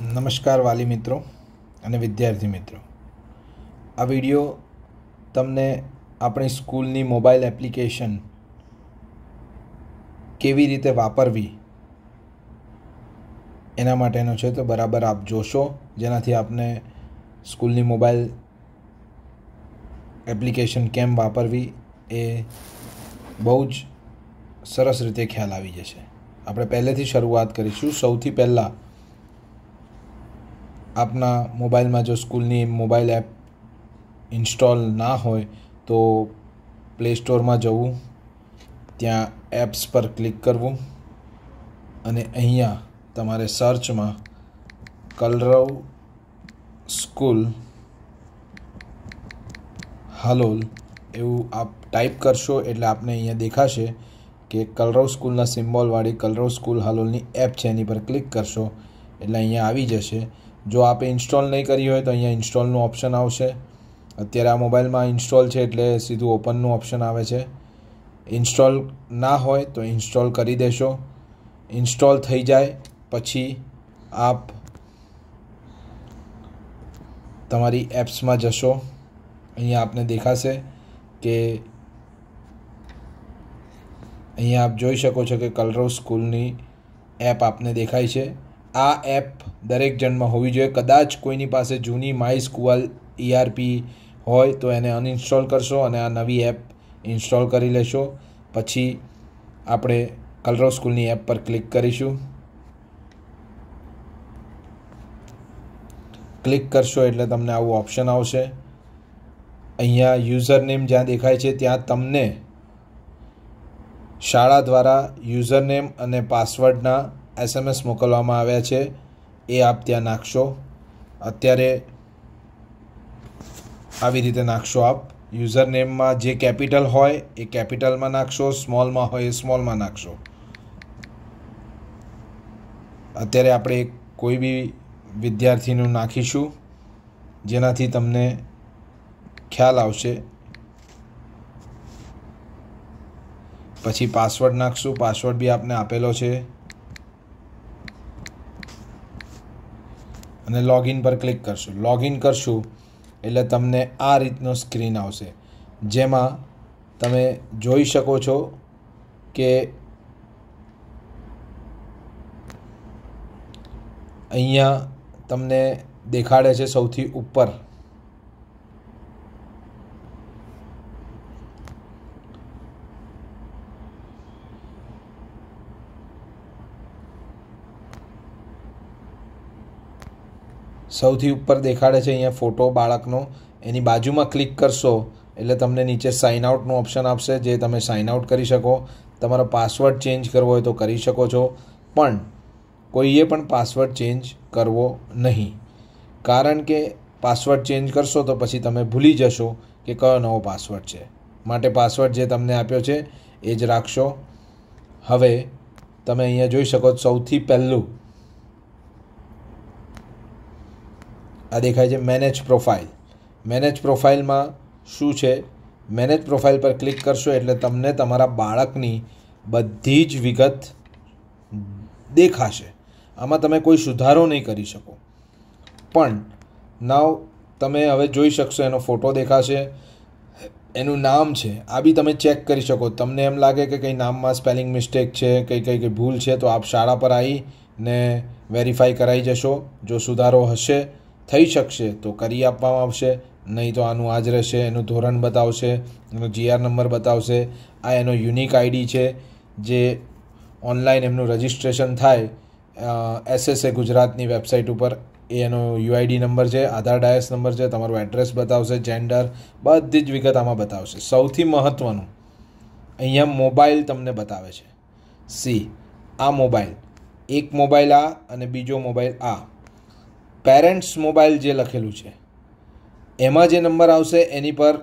નમસ્કાર વાલી મિત્રો અને વિદ્યાર્થી મિત્રો આ વિડિયો તમને આપણી સ્કૂલની મોબાઈલ એપ્લિકેશન કેવી રીતે વાપરવી એના માટેનો છે તો બરાબર આપ જોશો જેનાથી આપને સ્કૂલની મોબાઈલ એપ્લિકેશન કેમ વાપરવી એ બહુ જ સરસ રીતે ખ્યાલ આવી જશે આપણે પહેલેથી શરૂઆત કરીશું સૌથી પહેલાં આપના મોબાઈલમાં જો સ્કૂલની મોબાઈલ એપ ઇન્સ્ટોલ ના હોય તો પ્લે સ્ટોરમાં જવું ત્યાં એપ્સ પર ક્લિક કરવું અને અહીંયા તમારે સર્ચમાં કલરવ સ્કૂલ હાલોલ એવું આપ ટાઈપ કરશો એટલે આપને અહીંયા દેખાશે કે કલરવ સ્કૂલના સિમ્બોલવાળી કલરવ સ્કૂલ હાલોલની એપ છે એની પર ક્લિક કરશો એટલે અહીંયા આવી જશે જો આપે ઇન્સ્ટોલ નહીં કરી હોય તો અહીંયા ઇન્સ્ટોલનું ઓપ્શન આવશે અત્યારે આ મોબાઈલમાં ઇન્સ્ટોલ છે એટલે સીધું ઓપનનું ઓપ્શન આવે છે ઇન્સ્ટોલ ના હોય તો ઇન્સ્ટોલ કરી દેશો ઇન્સ્ટોલ થઈ જાય પછી આપ તમારી એપ્સમાં જશો અહીંયા આપને દેખાશે કે અહીંયા આપ જોઈ શકો છો કે કલરવ સ્કૂલની એપ આપને દેખાય છે આ એપ દરેક જણમાં હોવી જોઈએ કદાચ કોઈની પાસે જૂની માઇસ સ્કુઅલ ઈઆરપી e હોય તો એને અનઇન્સ્ટોલ કરશો અને આ નવી એપ ઇન્સ્ટોલ કરી લેશો પછી આપણે કલરો સ્કૂલની એપ પર ક્લિક કરીશું ક્લિક કરશો એટલે તમને આવું ઓપ્શન આવશે અહીંયા યુઝર નેમ જ્યાં દેખાય છે ત્યાં તમને શાળા દ્વારા યુઝરનેમ અને પાસવર્ડના એસએમએસ મોકલવામાં આવ્યા છે એ આપ ત્યાં નાખશો અત્યારે આવી રીતે નાખશો આપ યુઝર નેમમાં જે કેપિટલ હોય એ કેપિટલમાં નાખશો સ્મોલમાં હોય એ સ્મોલમાં નાખશો અત્યારે આપણે કોઈ બી વિદ્યાર્થીનું નાખીશું જેનાથી તમને ખ્યાલ આવશે પછી પાસવર્ડ નાખશું પાસવર્ડ બી આપને આપેલો છે અને લોગિન પર ક્લિક કરશું લોગિન કરશું એટલે તમને આ રીતનો સ્ક્રીન આવશે જેમાં તમે જોઈ શકો છો કે અહીંયા તમને દેખાડે છે સૌથી ઉપર સૌથી ઉપર દેખાડે છે અહીંયા ફોટો બાળકનો એની બાજુમાં ક્લિક કરશો એટલે તમને નીચે સાઇન આઉટનું ઓપ્શન આપશે જે તમે સાઇન આઉટ કરી શકો તમારો પાસવર્ડ ચેન્જ કરવો હોય તો કરી શકો છો પણ કોઈએ પણ પાસવર્ડ ચેન્જ કરવો નહીં કારણ કે પાસવર્ડ ચેન્જ કરશો તો પછી તમે ભૂલી જશો કે કયો નવો પાસવર્ડ છે માટે પાસવર્ડ જે તમને આપ્યો છે એ જ રાખશો હવે તમે અહીંયા જોઈ શકો સૌથી પહેલું આ દેખાય છે મેનેજ પ્રોફાઇલ મેનેજ પ્રોફાઇલમાં શું છે મેનેજ પ્રોફાઇલ પર ક્લિક કરશો એટલે તમને તમારા બાળકની બધી જ વિગત દેખાશે આમાં તમે કોઈ સુધારો નહીં કરી શકો પણ નાવ તમે હવે જોઈ શકશો એનો ફોટો દેખાશે એનું નામ છે આ બી તમે ચેક કરી શકો તમને એમ લાગે કે કંઈ નામમાં સ્પેલિંગ મિસ્ટેક છે કંઈ કંઈ કંઈ ભૂલ છે તો આપ શાળા પર આવીને ને વેરીફાઈ કરાવી જશો જો સુધારો હશે થઈ શકશે તો કરી આપવામાં આવશે નહીં તો આનું આજ રહેશે એનું ધોરણ બતાવશે એનો જીઆર નંબર બતાવશે આ એનો યુનિક આઈડી છે જે ઓનલાઈન એમનું રજિસ્ટ્રેશન થાય એસએસએ ગુજરાતની વેબસાઇટ ઉપર એ એનો યુઆઈડી નંબર છે આધાર ડાયસ નંબર છે તમારું એડ્રેસ બતાવશે જેન્ડર બધી જ વિગત આમાં બતાવશે સૌથી મહત્ત્વનું અહીંયા મોબાઈલ તમને બતાવે છે સી આ મોબાઈલ એક મોબાઈલ આ અને બીજો મોબાઈલ આ પેરેન્ટ્સ મોબાઈલ જે લખેલું છે એમાં જે નંબર આવશે એની પર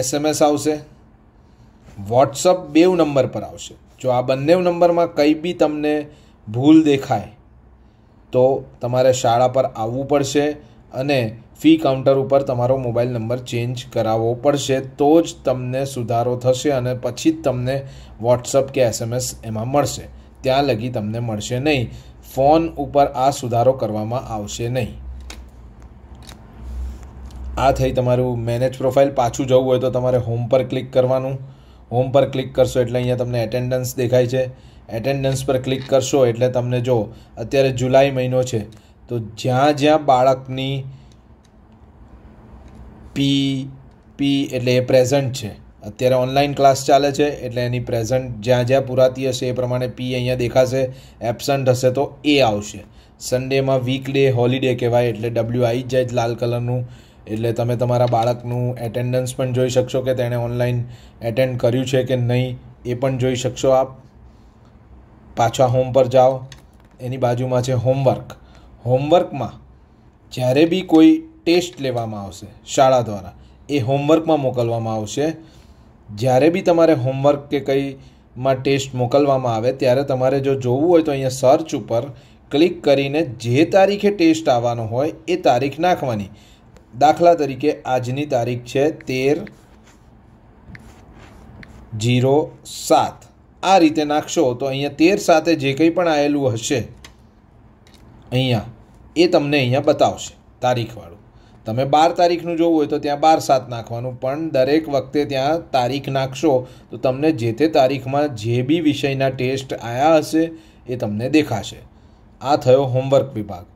એસએમએસ આવશે વોટ્સઅપ બેવ નંબર પર આવશે જો આ બંને નંબરમાં કંઈ બી તમને ભૂલ દેખાય તો તમારે શાળા પર આવવું પડશે અને ફી કાઉન્ટર ઉપર તમારો મોબાઈલ નંબર ચેન્જ કરાવવો પડશે તો જ તમને સુધારો થશે અને પછી જ તમને વોટ્સઅપ કે એસએમએસ એમાં મળશે ત્યાં લગી તમને મળશે નહીં ફોન ઉપર આ સુધારો કરવામાં આવશે નહીં આ થઈ તમારું મેનેજ પ્રોફાઇલ પાછું જવું હોય તો તમારે હોમ પર ક્લિક કરવાનું હોમ પર ક્લિક કરશો એટલે અહીંયા તમને એટેન્ડન્સ દેખાય છે એટેન્ડન્સ પર ક્લિક કરશો એટલે તમને જો અત્યારે જુલાઈ મહિનો છે તો જ્યાં જ્યાં બાળકની પી પી એટલે એ પ્રેઝન્ટ છે અત્યારે ઓનલાઈન ક્લાસ ચાલે છે એટલે એની પ્રેઝન્ટ જ્યાં જ્યાં પુરાતી હશે એ પ્રમાણે પી અહીંયા દેખાશે એબસન્ટ હશે તો એ આવશે સન્ડેમાં વીકડે હોલિડે કહેવાય એટલે ડબલ્યુ આવી જ જાય લાલ કલરનું એટલે તમે તમારા બાળકનું એટેન્ડન્સ પણ જોઈ શકશો કે તેણે ઓનલાઈન એટેન્ડ કર્યું છે કે નહીં એ પણ જોઈ શકશો આપ પાછા હોમ પર જાઓ એની બાજુમાં છે હોમવર્ક હોમવર્કમાં જ્યારે બી કોઈ ટેસ્ટ લેવામાં આવશે શાળા દ્વારા એ હોમવર્કમાં મોકલવામાં આવશે જ્યારે બી તમારે હોમવર્ક કે કંઈમાં ટેસ્ટ મોકલવામાં આવે ત્યારે તમારે જો જોવું હોય તો અહીંયા સર્ચ ઉપર ક્લિક કરીને જે તારીખે ટેસ્ટ આવવાનો હોય એ તારીખ નાખવાની દાખલા તરીકે આજની તારીખ છે તેર જીરો સાત આ રીતે નાખશો તો અહીંયા તેર સાથે જે કંઈ પણ આવેલું હશે અહીંયા એ તમને અહીંયા બતાવશે તારીખવાળું તમે બાર તારીખનું જોવું હોય તો ત્યાં બાર સાત નાખવાનું પણ દરેક વખતે ત્યાં તારીખ નાખશો તો તમને જે તે તારીખમાં જે બી વિષયના ટેસ્ટ આવ્યા હશે એ તમને દેખાશે આ થયો હોમવર્ક વિભાગ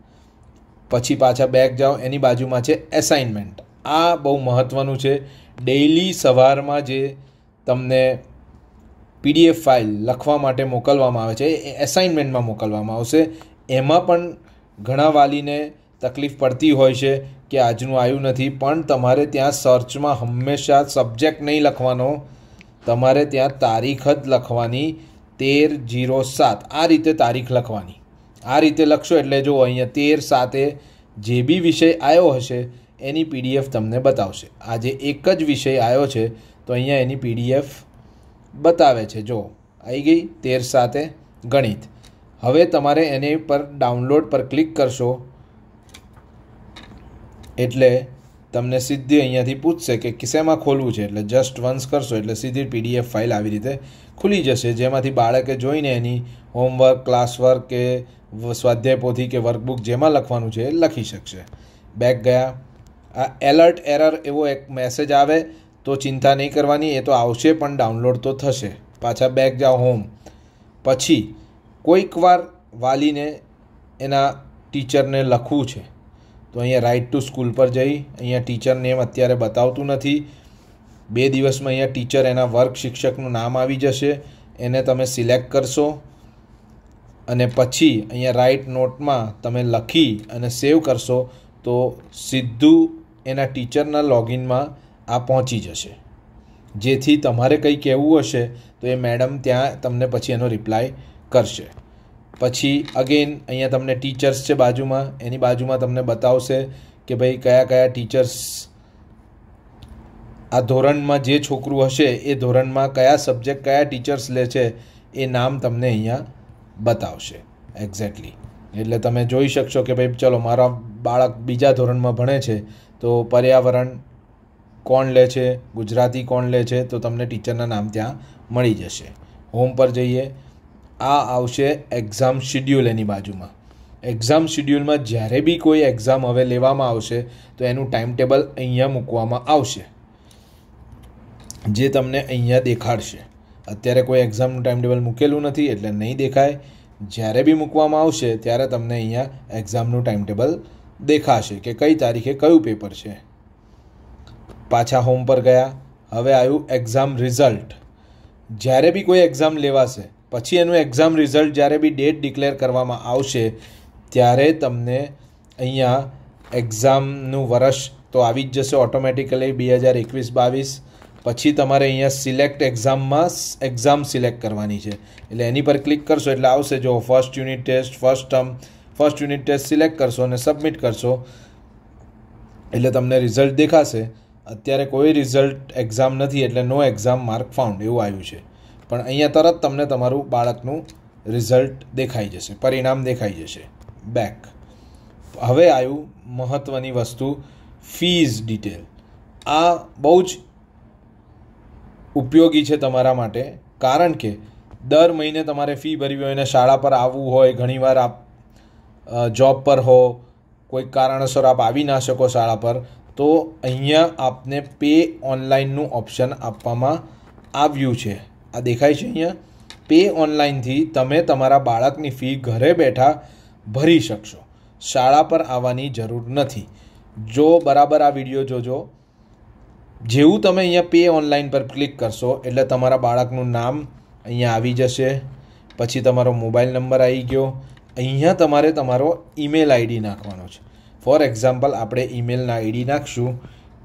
પછી પાછા બેક જાઓ એની બાજુમાં છે એસાઇનમેન્ટ આ બહુ મહત્ત્વનું છે ડેઇલી સવારમાં જે તમને પીડીએફ ફાઇલ લખવા માટે મોકલવામાં આવે છે એ એસાઇનમેન્ટમાં મોકલવામાં આવશે એમાં પણ ઘણા વાલીને તકલીફ પડતી હોય છે કે આજનું આવ્યું નથી પણ તમારે ત્યાં સર્ચમાં હંમેશા સબ્જેક્ટ નહીં લખવાનો તમારે ત્યાં તારીખ જ લખવાની તેર જીરો સાત આ રીતે તારીખ લખવાની આ રીતે લખશો એટલે જો અહીંયા તેર સાતે જે બી વિષય આવ્યો હશે એની પીડીએફ તમને બતાવશે આજે એક જ વિષય આવ્યો છે તો અહીંયા એની પીડીએફ બતાવે છે જો આવી ગઈ તેર સાથે ગણિત હવે તમારે એની પર ડાઉનલોડ પર ક્લિક કરશો એટલે તમને સીધી અહીંયાથી પૂછશે કે શેમાં ખોલવું છે એટલે જસ્ટ વન્સ કરશો એટલે સીધી પીડીએફ ફાઇલ આવી રીતે ખુલી જશે જેમાંથી બાળકે જોઈને એની હોમવર્ક ક્લાસવર્ક કે સ્વાધ્યાય પોથી કે વર્કબુક જેમાં લખવાનું છે એ લખી શકશે બેક ગયા આ એલર્ટ એરર એવો એક મેસેજ આવે તો ચિંતા નહીં કરવાની એ તો આવશે પણ ડાઉનલોડ તો થશે પાછા બેક જાઓ હોમ પછી કોઈકવાર વાલીને એના ટીચરને લખવું છે તો અહીંયા રાઇટ ટુ સ્કૂલ પર જઈ અહીંયા ટીચર નેમ અત્યારે બતાવતું નથી બે દિવસમાં અહીંયા ટીચર એના વર્ક શિક્ષકનું નામ આવી જશે એને તમે સિલેક્ટ કરશો અને પછી અહીંયા રાઇટ નોટમાં તમે લખી અને સેવ કરશો તો સીધું એના ટીચરના લોગિનમાં આ પહોંચી જશે જેથી તમારે કંઈ કહેવું હશે તો એ મેડમ ત્યાં તમને પછી એનો રિપ્લાય કરશે પછી અગેન અહીંયા તમને ટીચર્સ છે બાજુમાં એની બાજુમાં તમને બતાવશે કે ભાઈ કયા કયા ટીચર્સ આ ધોરણમાં જે છોકરું હશે એ ધોરણમાં કયા સબ્જેક્ટ કયા ટીચર્સ લે છે એ નામ તમને અહીંયા બતાવશે એક્ઝેક્ટલી એટલે તમે જોઈ શકશો કે ભાઈ ચલો મારા બાળક બીજા ધોરણમાં ભણે છે તો પર્યાવરણ કોણ લે છે ગુજરાતી કોણ લે છે તો તમને ટીચરના નામ ત્યાં મળી જશે હોમ પર જઈએ આ આવશે એક્ઝામ શિડ્યુલ એની બાજુમાં એક્ઝામ શિડ્યુલમાં જ્યારે બી કોઈ એક્ઝામ હવે લેવામાં આવશે તો એનું ટાઈમ ટેબલ અહીંયા મૂકવામાં આવશે જે તમને અહીંયા દેખાડશે અત્યારે કોઈ એક્ઝામનું ટાઈમ ટેબલ મૂકેલું નથી એટલે નહીં દેખાય જ્યારે બી મૂકવામાં આવશે ત્યારે તમને અહીંયા એક્ઝામનું ટાઈમ ટેબલ દેખાશે કે કઈ તારીખે કયું પેપર છે પાછા હોમ પર ગયા હવે આવ્યું એક્ઝામ રિઝલ્ટ જ્યારે બી કોઈ એક્ઝામ લેવાશે પછી એનું એક્ઝામ રિઝલ્ટ જ્યારે બી ડેટ ડિક્લેર કરવામાં આવશે ત્યારે તમને અહીંયા એક્ઝામનું વર્ષ તો આવી જ જશે ઓટોમેટિકલી બે હજાર એકવીસ બાવીસ પછી તમારે અહીંયા સિલેક્ટ એક્ઝામમાં એક્ઝામ સિલેક્ટ કરવાની છે એટલે એની પર ક્લિક કરશો એટલે આવશે જો first unit test first term first unit test select કરશો અને સબમિટ કરશો એટલે તમને રિઝલ્ટ દેખાશે અત્યારે કોઈ રિઝલ્ટ એક્ઝામ નથી એટલે નો એક્ઝામ માર્ક ફાઉન્ડ એવું આવ્યું છે પણ અહીંયા તરત તમને તમારું બાળકનું રિઝલ્ટ દેખાઈ જશે પરિણામ દેખાઈ જશે બેક હવે આવ્યું મહત્ત્વની વસ્તુ ફીઝ ડિટેલ આ બહુ જ ઉપયોગી છે તમારા માટે કારણ કે દર મહિને તમારે ફી ભરવી હોય અને શાળા પર આવવું હોય ઘણીવાર આપ જોબ પર હો કોઈક કારણસર આપ આવી ના શકો શાળા પર તો અહીંયા આપને પે ઓનલાઈનનું ઓપ્શન આપવામાં આવ્યું છે આ દેખાય છે અહીંયા પે ઓનલાઈનથી તમે તમારા બાળકની ફી ઘરે બેઠા ભરી શકશો શાળા પર આવવાની જરૂર નથી જો બરાબર આ વિડીયો જોજો જેવું તમે અહીંયા પે ઓનલાઈન પર ક્લિક કરશો એટલે તમારા બાળકનું નામ અહીંયા આવી જશે પછી તમારો મોબાઈલ નંબર આવી ગયો અહીંયા તમારે તમારો ઈમેલ આઈડી નાખવાનો છે ફોર એક્ઝામ્પલ આપણે ઈમેલના આઈડી નાખશું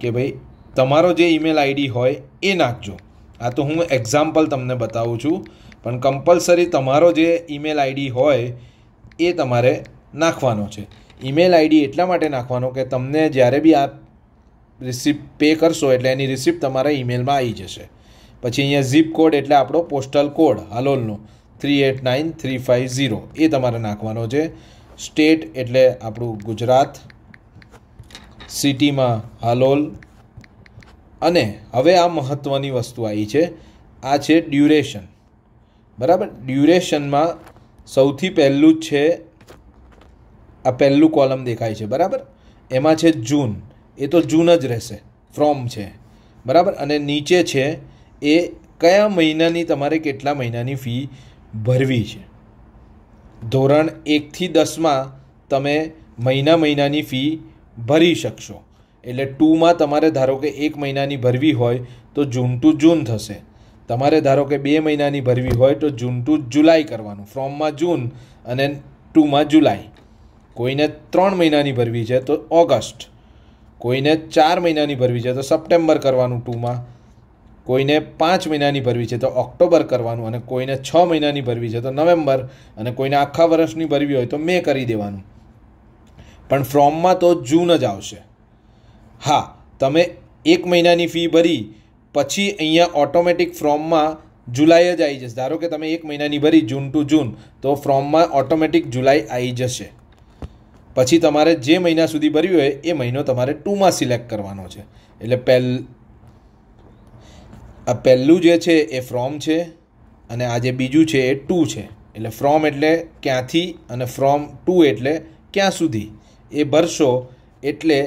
કે ભાઈ તમારો જે ઈમેલ આઈડી હોય એ નાખજો આ તો હું એક્ઝામ્પલ તમને બતાવું છું પણ કમ્પલસરી તમારો જે ઈમેલ આઈડી હોય એ તમારે નાખવાનો છે ઈમેલ આઈડી એટલા માટે નાખવાનો કે તમને જ્યારે બી આ રિસિપ્ટ પે કરશો એટલે એની રિસિપ્ટ તમારા ઈમેલમાં આવી જશે પછી અહીંયા ઝીપ કોડ એટલે આપણો પોસ્ટલ કોડ હાલોલનો three eight nine three five zero એ તમારે નાખવાનો છે સ્ટેટ એટલે આપણું ગુજરાત સિટીમાં હાલોલ અને હવે આ મહત્ત્વની વસ્તુ આવી છે આ છે ડ્યુરેશન બરાબર ડ્યુરેશનમાં સૌથી પહેલું જ છે આ પહેલું કોલમ દેખાય છે બરાબર એમાં છે જૂન એ તો જૂન જ રહેશે ફ્રોમ છે બરાબર અને નીચે છે એ કયા મહિનાની તમારે કેટલા મહિનાની ફી ભરવી છે ધોરણ એકથી દસમાં તમે મહિના મહિનાની ફી ભરી શકશો એટલે ટુમાં તમારે ધારો કે એક મહિનાની ભરવી હોય તો જૂન ટુ જૂન થશે તમારે ધારો કે બે મહિનાની ભરવી હોય તો જૂન ટુ જુલાઈ કરવાનું ફ્રોમમાં જૂન અને ટુમાં જુલાઈ કોઈને ત્રણ મહિનાની ભરવી છે તો ઓગસ્ટ કોઈને ચાર મહિનાની ભરવી છે તો સપ્ટેમ્બર કરવાનું ટુમાં કોઈને પાંચ મહિનાની ભરવી છે તો ઓક્ટોબર કરવાનું અને કોઈને છ મહિનાની ભરવી છે તો નવેમ્બર અને કોઈને આખા વર્ષની ભરવી હોય તો મે કરી દેવાનું પણ ફ્રોમમાં તો જૂન જ આવશે હા તમે એક મહિનાની ફી ભરી પછી અહીંયા ઓટોમેટિક ફોર્મમાં જુલાઈ જ આવી જશે ધારો કે તમે એક મહિનાની ભરી જૂન ટુ જૂન તો ફોર્મમાં ઓટોમેટિક જુલાઈ આવી જશે પછી તમારે જે મહિના સુધી ભર્યું હોય એ મહિનો તમારે ટુમાં સિલેક્ટ કરવાનો છે એટલે પહેલ આ પહેલું જે છે એ ફ્રોમ છે અને આ જે બીજું છે એ ટુ છે એટલે ફ્રોમ એટલે ક્યાંથી અને ફ્રોમ ટુ એટલે ક્યાં સુધી એ ભરશો એટલે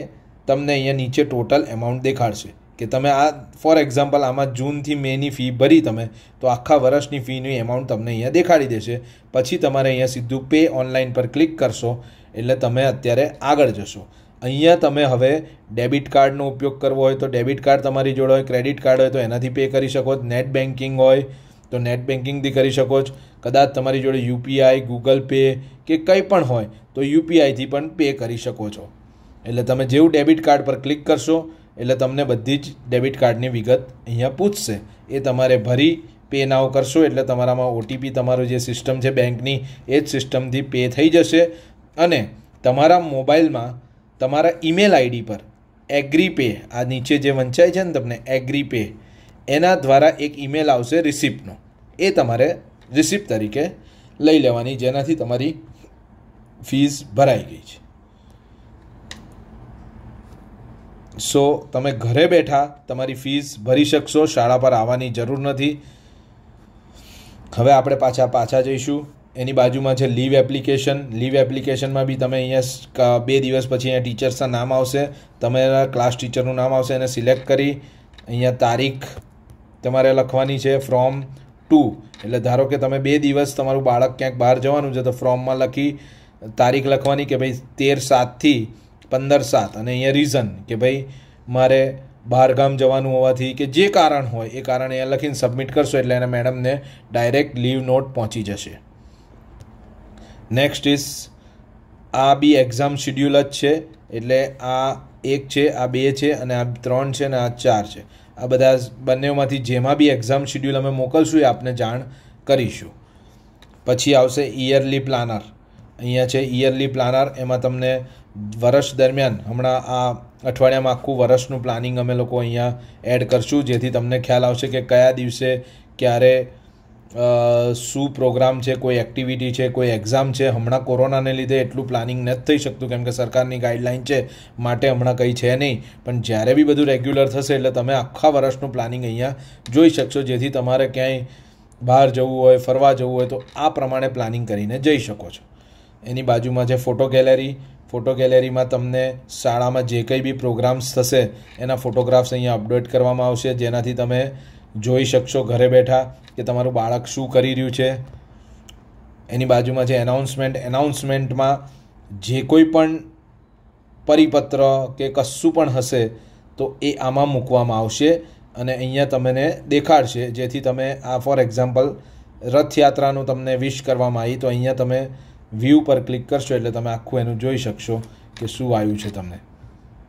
તમને અહીંયા નીચે ટોટલ એમાઉન્ટ દેખાડશે કે તમે આ ફોર એક્ઝામ્પલ આમાં જૂનથી મેની ફી ભરી તમે તો આખા વર્ષની ફીની એમાઉન્ટ તમને અહીંયા દેખાડી દેશે પછી તમારે અહીંયા સીધું પે ઓનલાઈન પર ક્લિક કરશો એટલે તમે અત્યારે આગળ જશો અહીંયા તમે હવે ડેબિટ કાર્ડનો ઉપયોગ કરવો હોય તો ડેબિટ કાર્ડ તમારી જોડે હોય ક્રેડિટ કાર્ડ હોય તો એનાથી પે કરી શકો નેટ બેન્કિંગ હોય તો નેટ બેન્કિંગથી કરી શકો છો કદાચ તમારી જોડે યુપીઆઈ ગૂગલ પે કે કંઈ પણ હોય તો યુપીઆઈથી પણ પે કરી શકો છો એટલે તમે જેવું ડેબિટ કાર્ડ પર ક્લિક કરશો એટલે તમને બધી જ ડેબિટ કાર્ડની વિગત અહીંયા પૂછશે એ તમારે ભરી પે નાવ કરશો એટલે તમારામાં ઓટીપી તમારો જે સિસ્ટમ છે બેંકની એ જ સિસ્ટમથી પે થઈ જશે અને તમારા મોબાઈલમાં તમારા ઈમેલ આઈડી પર એગ્રી પે આ નીચે જે વંચાય છે ને તમને એગ્રી પે એના દ્વારા એક ઈમેલ આવશે રિસિપ્ટનો એ તમારે રિસિપ્ટ તરીકે લઈ લેવાની જેનાથી તમારી ફીસ ભરાઈ ગઈ છે સો તમે ઘરે બેઠા તમારી ફીસ ભરી શકશો શાળા પર આવવાની જરૂર નથી હવે આપણે પાછા પાછા જઈશું એની બાજુમાં છે લીવ એપ્લિકેશન લીવ એપ્લિકેશનમાં બી તમે અહીંયા બે દિવસ પછી અહીંયા ટીચર્સના નામ આવશે તમારા ક્લાસ ટીચરનું નામ આવશે એને સિલેક્ટ કરી અહીંયા તારીખ તમારે લખવાની છે ફ્રોમ ટુ એટલે ધારો કે તમે બે દિવસ તમારું બાળક ક્યાંક બહાર જવાનું છે તો ફ્રોમમાં લખી તારીખ લખવાની કે ભાઈ તેર સાતથી પંદર સાત અને અહીંયા રીઝન કે ભાઈ મારે બહારગામ જવાનું હોવાથી કે જે કારણ હોય એ કારણ અહીંયા લખીને સબમિટ કરશો એટલે એના મેડમને ડાયરેક્ટ લીવ નોટ પહોંચી જશે નેક્સ્ટ ઇઝ આ બી એક્ઝામ શિડ્યુલ જ છે એટલે આ એક છે આ બે છે અને આ ત્રણ છે અને આ ચાર છે આ બધા બંનેમાંથી જેમાં બી એક્ઝામ શિડ્યુલ અમે મોકલશું એ આપને જાણ કરીશું પછી આવશે ઇયરલી પ્લાનર અહીંયા છે ઇયરલી પ્લાનર એમાં તમને વર્ષ દરમિયાન હમણાં આ અઠવાડિયામાં આખું વર્ષનું પ્લાનિંગ અમે લોકો અહીંયા એડ કરશું જેથી તમને ખ્યાલ આવશે કે કયા દિવસે ક્યારે શું પ્રોગ્રામ છે કોઈ એક્ટિવિટી છે કોઈ એક્ઝામ છે હમણાં કોરોનાને લીધે એટલું પ્લાનિંગ નથી થઈ શકતું કેમ કે સરકારની ગાઈડલાઇન છે માટે હમણાં કંઈ છે નહીં પણ જ્યારે બી બધું રેગ્યુલર થશે એટલે તમે આખા વર્ષનું પ્લાનિંગ અહીંયા જોઈ શકશો જેથી તમારે ક્યાંય બહાર જવું હોય ફરવા જવું હોય તો આ પ્રમાણે પ્લાનિંગ કરીને જઈ શકો છો એની બાજુમાં છે ફોટો ગેલેરી ફોટો ગેલેરીમાં તમને શાળામાં જે કંઈ બી પ્રોગ્રામ્સ થશે એના ફોટોગ્રાફ્સ અહીંયા અપડેટ કરવામાં આવશે જેનાથી તમે જોઈ શકશો ઘરે બેઠા કે તમારું બાળક શું કરી રહ્યું છે એની બાજુમાં છે એનાઉન્સમેન્ટ એનાઉન્સમેન્ટમાં જે કોઈ પણ પરિપત્ર કે કશું પણ હશે તો એ આમાં મૂકવામાં આવશે અને અહીંયા તમને દેખાડશે જેથી તમે આ ફોર એક્ઝામ્પલ રથયાત્રાનું તમને વિશ કરવામાં આવી તો અહીંયા તમે વ્યૂ પર ક્લિક કરશો એટલે તમે આખું એનું જોઈ શકશો કે શું આવ્યું છે તમને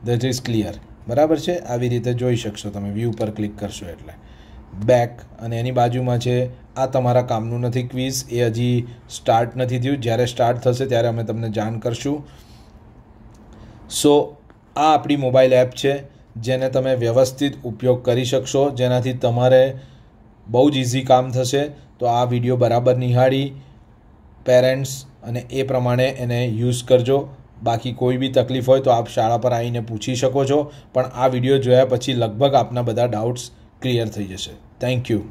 દેટ ઇઝ ક્લિયર બરાબર છે આવી રીતે જોઈ શકશો તમે વ્યૂ પર ક્લિક કરશો એટલે બેક અને એની બાજુમાં છે આ તમારા કામનું નથી ક્વિઝ એ હજી સ્ટાર્ટ નથી થયું જ્યારે સ્ટાર્ટ થશે ત્યારે અમે તમને જાણ કરશું સો આ આપણી મોબાઈલ એપ છે જેને તમે વ્યવસ્થિત ઉપયોગ કરી શકશો જેનાથી તમારે બહુ જ ઇઝી કામ થશે તો આ વિડીયો બરાબર નિહાળી પેરેન્ટ્સ અને એ પ્રમાણે એને યુઝ કરજો બાકી કોઈ બી તકલીફ હોય તો આપ શાળા પર આવીને પૂછી શકો છો પણ આ વિડીયો જોયા પછી લગભગ આપના બધા ડાઉટ્સ ક્લિયર થઈ જશે થેન્ક યુ